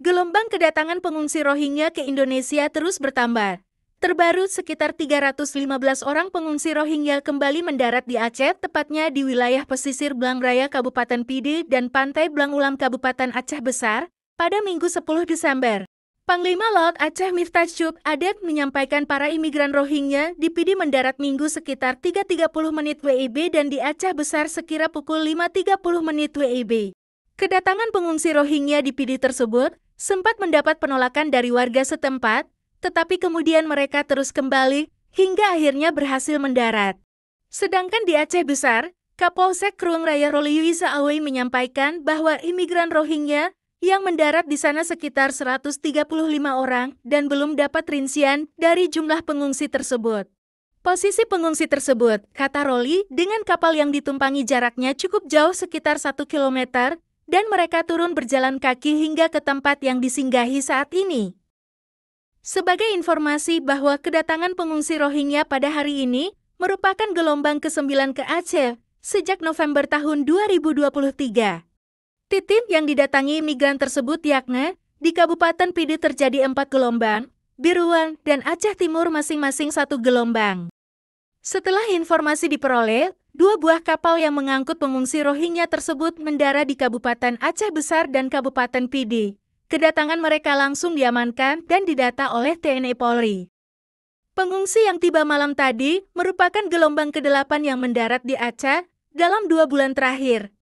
Gelombang kedatangan pengungsi Rohingya ke Indonesia terus bertambah. Terbaru sekitar 315 orang pengungsi Rohingya kembali mendarat di Aceh, tepatnya di wilayah pesisir Blang Raya Kabupaten Pidi dan Pantai Ulam Kabupaten Aceh Besar, pada Minggu 10 Desember. Panglima Laut Aceh Miftah Syub Adet menyampaikan para imigran Rohingya di Pidi mendarat Minggu sekitar 3.30 menit WIB dan di Aceh Besar sekira pukul 5.30 menit WIB. Kedatangan pengungsi Rohingya di Pidi tersebut sempat mendapat penolakan dari warga setempat, tetapi kemudian mereka terus kembali hingga akhirnya berhasil mendarat. Sedangkan di Aceh Besar, Kapolsek Kruang Raya Roli Roliwisa Awei menyampaikan bahwa imigran Rohingya yang mendarat di sana sekitar 135 orang dan belum dapat rincian dari jumlah pengungsi tersebut. Posisi pengungsi tersebut, kata Roli, dengan kapal yang ditumpangi jaraknya cukup jauh sekitar 1 km dan mereka turun berjalan kaki hingga ke tempat yang disinggahi saat ini. Sebagai informasi bahwa kedatangan pengungsi Rohingya pada hari ini merupakan gelombang ke-9 ke Aceh sejak November tahun 2023. Titim yang didatangi migran tersebut yakni di Kabupaten Pidi terjadi empat gelombang, Biruan dan Aceh Timur masing-masing satu gelombang. Setelah informasi diperoleh, Dua buah kapal yang mengangkut pengungsi Rohingya tersebut mendarat di Kabupaten Aceh Besar dan Kabupaten Pidie. Kedatangan mereka langsung diamankan dan didata oleh TNI e Polri. Pengungsi yang tiba malam tadi merupakan gelombang kedelapan yang mendarat di Aceh dalam dua bulan terakhir,